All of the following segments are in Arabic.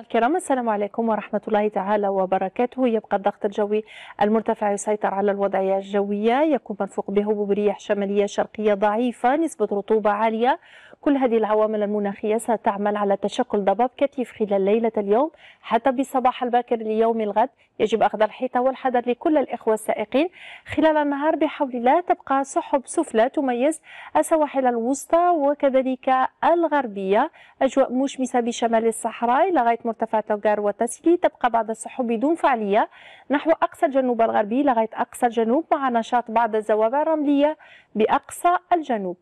الكرام السلام عليكم ورحمة الله تعالى وبركاته يبقى الضغط الجوي المرتفع يسيطر على الوضعية الجوية يكون مرفوق بهبوب رياح شمالية شرقية ضعيفة نسبة رطوبة عالية كل هذه العوامل المناخية ستعمل على تشكل ضباب كثيف خلال ليلة اليوم حتى بالصباح الباكر ليوم الغد يجب أخذ الحيطة والحذر لكل الإخوة السائقين خلال النهار بحول الله تبقى سحب سفلى تميز السواحل الوسطى وكذلك الغربية أجواء مشمسة بشمال الصحراء لغاية مرتفع توجار والتسيلي تبقى بعض السحب دون فعالية نحو أقصى الجنوب الغربي لغاية أقصى الجنوب مع نشاط بعض الزوابع الرملية بأقصى الجنوب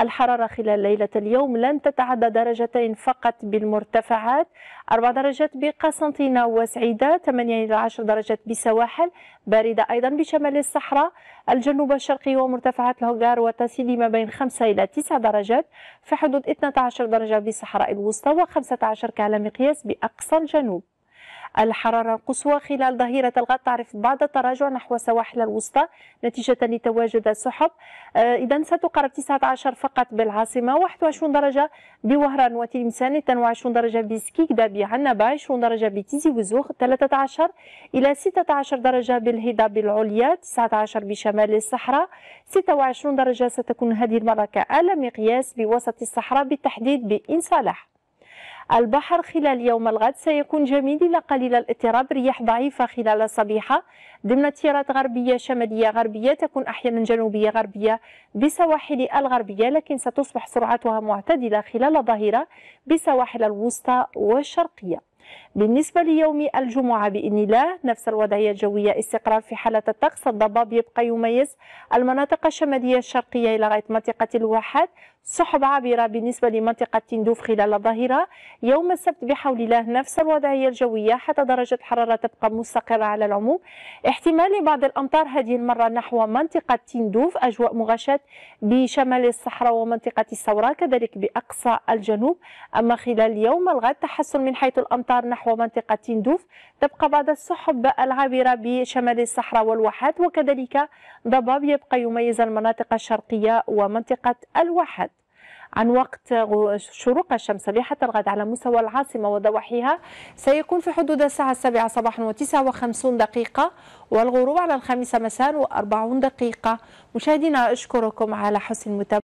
الحرارة خلال ليلة اليوم لن تتعدى درجتين فقط بالمرتفعات 4 درجات بقسنطينة وسعيدة 8 إلى 10 درجات بسواحل باردة أيضا بشمال الصحراء الجنوب الشرقي ومرتفعات الهوغار وتسيدي ما بين 5 إلى 9 درجات في حدود 12 درجة بصحراء الوسطى و15 كعلى مقياس بأقصى الجنوب الحرارة القصوى خلال ظهيرة الغد تعرف بعض التراجع نحو السواحل الوسطى نتيجة لتواجد السحب إذا ستقرب 19 فقط بالعاصمة 21 درجة بوهران وتلمسان 22 درجة بسكيكدا بعنبة 20 درجة بتيزي وزوغ 13 إلى 16 درجة بالهضاب العليا 19 بشمال الصحراء 26 درجة ستكون هذه المرة كأعلى مقياس بوسط الصحراء بالتحديد صالح البحر خلال يوم الغد سيكون جميل إلى قليل الاضطراب رياح ضعيفة خلال الصبيحة ضمن التيارات غربية شمالية غربية تكون أحيانا جنوبية غربية بسواحل الغربية لكن ستصبح سرعتها معتدلة خلال الظهيرة بسواحل الوسطى والشرقية بالنسبة ليوم الجمعة بإذن الله نفس الوضعية الجوية استقرار في حالة الطقس الضباب يبقى يميز المناطق الشمالية الشرقية إلى غاية منطقة الواحات سحب عابرة بالنسبة لمنطقة تندوف خلال الظهيرة يوم السبت بحول الله نفس الوضعية الجوية حتى درجة الحرارة تبقى مستقرة على العموم احتمال بعض الأمطار هذه المرة نحو منطقة تندوف أجواء مغشاة بشمال الصحراء ومنطقة الثورة كذلك بأقصى الجنوب أما خلال يوم الغد تحسن من حيث الأمطار نحو منطقة تندوف تبقى بعض السحب العابرة بشمال الصحراء والواحات وكذلك ضباب يبقى يميز المناطق الشرقية ومنطقة الواحات عن وقت شروق الشمس لحتى الغد على مستوى العاصمة وضواحيها سيكون في حدود الساعة السابعة صباحا وتسعة وخمسون دقيقة والغروب على الخامسة مساء وأربعون دقيقة مشاهدينا أشكركم على حسن المتابعة